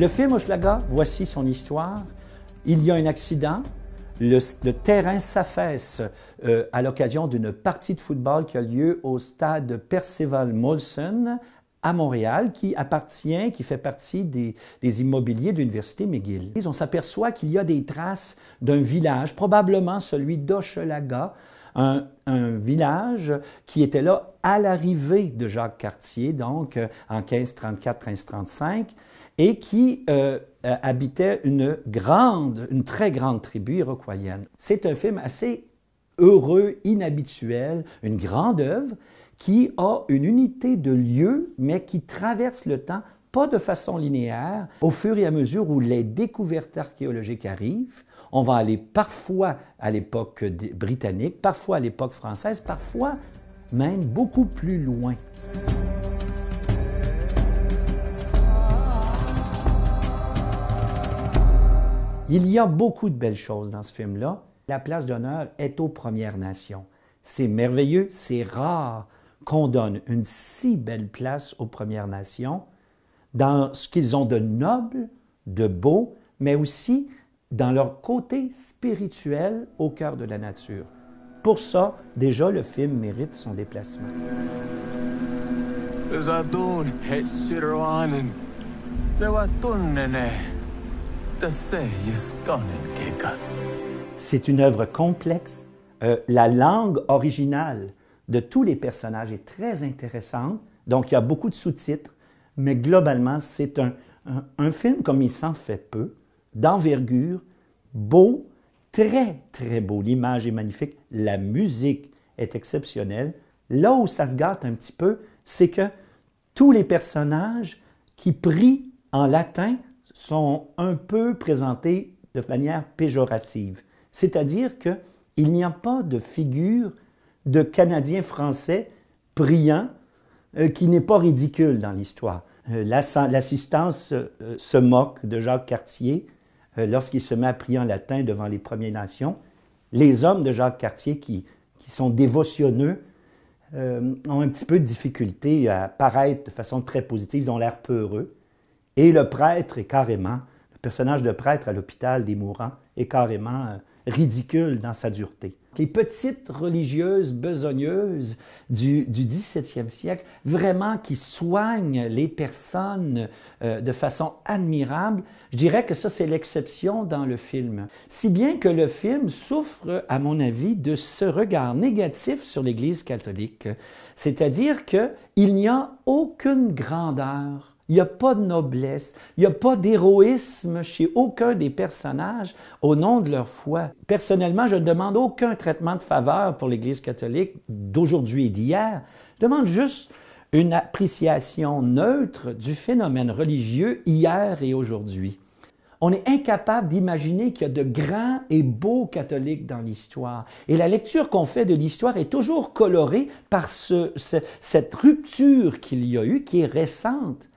Le film Hochelaga, voici son histoire. Il y a un accident. Le, terrain s'affaisse euh, à l'occasion d'une partie de football qui a lieu au stade percival Molson à Montréal, qui appartient, qui fait partie des, immobiliers de l'Université McGill. On s'aperçoit qu'il y a des traces d'un village, probablement celui d'Hochelaga, un, un, village qui était là à l'arrivée de Jacques Cartier, donc euh, en 1534-1535 et qui euh, euh, habitait une grande, une très grande tribu iroquoienne. C'est un film assez heureux, inhabituel, une grande œuvre qui a une unité de lieu, mais qui traverse le temps, pas de façon linéaire, au fur et à mesure où les découvertes archéologiques arrivent. On va aller parfois à l'époque britannique, parfois à l'époque française, parfois même beaucoup plus loin. Il y a beaucoup de belles choses dans ce film-là. La place d'honneur est aux Premières Nations. C'est merveilleux, c'est rare qu'on donne une si belle place aux Premières Nations dans ce qu'ils ont de noble, de beau, mais aussi dans leur côté spirituel au cœur de la nature. Pour ça, déjà, le film mérite son déplacement. C'est une œuvre complexe. Euh, la langue originale de tous les personnages est très intéressante. Donc, il y a beaucoup de sous-titres, mais globalement, c'est un, film comme il s'en fait peu, d'envergure, beau, très, très beau. L'image est magnifique, la musique est exceptionnelle. Là où ça se gâte un petit peu, c'est que tous les personnages qui prient en latin sont un peu présentés de manière péjorative. C'est-à-dire qu'il n'y a pas de figure de Canadien français priant euh, qui n'est pas ridicule dans l'histoire. Euh, l'assistance euh, se moque de Jacques Cartier lorsqu'il se met à prier en latin devant les Premières Nations. Les hommes de Jacques Cartier qui, qui sont dévotionneux ont un petit peu de difficulté à paraître de façon très positive. Ils ont l'air peureux. Et le prêtre est carrément, le personnage de prêtre à l'hôpital des mourants est carrément euh, ridicule dans sa dureté. Les petites religieuses besogneuses du, du 17e siècle, vraiment qui soignent les personnes euh, de façon admirable, je dirais que ça, c'est l'exception dans le film. Si bien que le film souffre, à mon avis, de ce regard négatif sur l'Église catholique, c'est-à-dire qu'il n'y a aucune grandeur il n'y a pas de noblesse, il n'y a pas d'héroïsme chez aucun des personnages au nom de leur foi. Personnellement, je ne demande aucun traitement de faveur pour l'Église catholique d'aujourd'hui et d'hier. Je demande juste une appréciation neutre du phénomène religieux hier et aujourd'hui. On est incapable d'imaginer qu'il y a de grands et beaux catholiques dans l'histoire. Et la lecture qu'on fait de l'histoire est toujours colorée par cette rupture qu'il y a eu, qui est récente.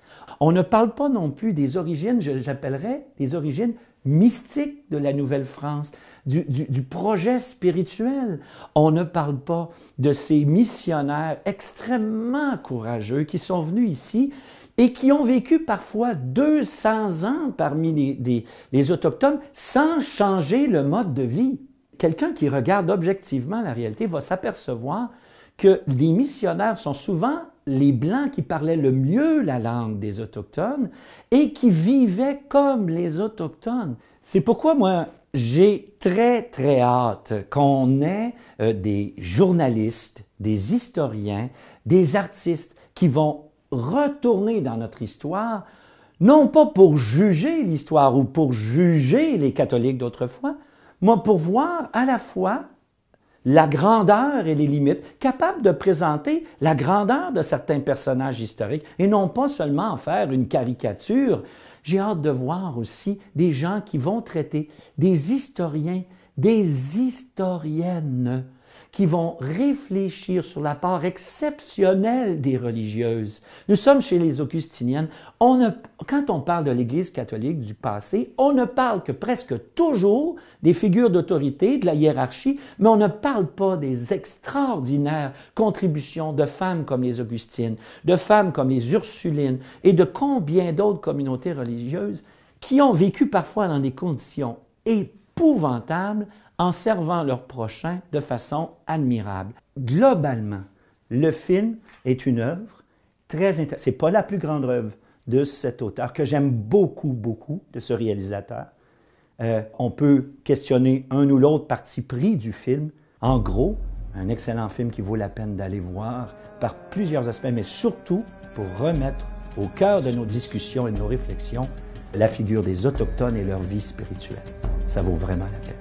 On ne parle pas non plus des origines, j'appellerais des origines mystiques de la Nouvelle-France, du, projet spirituel. On ne parle pas de ces missionnaires extrêmement courageux qui sont venus ici et qui ont vécu parfois 200 ans parmi les autochtones sans changer le mode de vie. Quelqu'un qui regarde objectivement la réalité va s'apercevoir que les missionnaires sont souvent les Blancs qui parlaient le mieux la langue des Autochtones et qui vivaient comme les Autochtones. C'est pourquoi moi, j'ai très, très hâte qu'on ait euh, des journalistes, des historiens, des artistes qui vont retourner dans notre histoire, non pas pour juger l'histoire ou pour juger les catholiques d'autrefois, mais pour voir à la fois la grandeur et les limites, capable de présenter la grandeur de certains personnages historiques et non pas seulement en faire une caricature. J'ai hâte de voir aussi des gens qui vont traiter des historiens, des historiennes qui vont réfléchir sur la part exceptionnelle des religieuses. Nous sommes chez les Augustiniennes. quand on parle de l'Église catholique du passé, on ne parle que presque toujours des figures d'autorité, de la hiérarchie, mais on ne parle pas des extraordinaires contributions de femmes comme les Augustines, de femmes comme les Ursulines et de combien d'autres communautés religieuses qui ont vécu parfois dans des conditions épouvantables en servant leur prochain de façon admirable. Globalement, le film est une œuvre très intéressante. Ce n'est pas la plus grande œuvre de cet auteur, que j'aime beaucoup, beaucoup, de ce réalisateur. Euh, on peut questionner un ou l'autre parti pris du film. En gros, un excellent film qui vaut la peine d'aller voir par plusieurs aspects, mais surtout pour remettre au cœur de nos discussions et de nos réflexions la figure des Autochtones et leur vie spirituelle. Ça vaut vraiment la peine.